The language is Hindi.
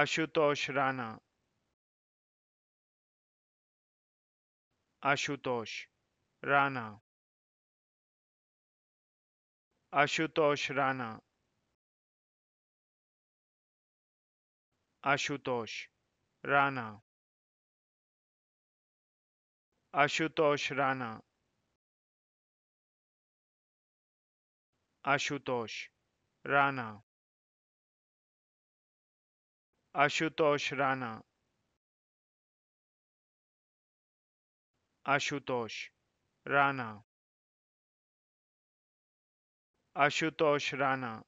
आशुतोष राणा आशुतोष राणा आशुतोष राणा आशुतोष राणा आशुतोष राणा आशुतोष राणा आशुतोष राणा आशुतोष राणा आशुतोष राणा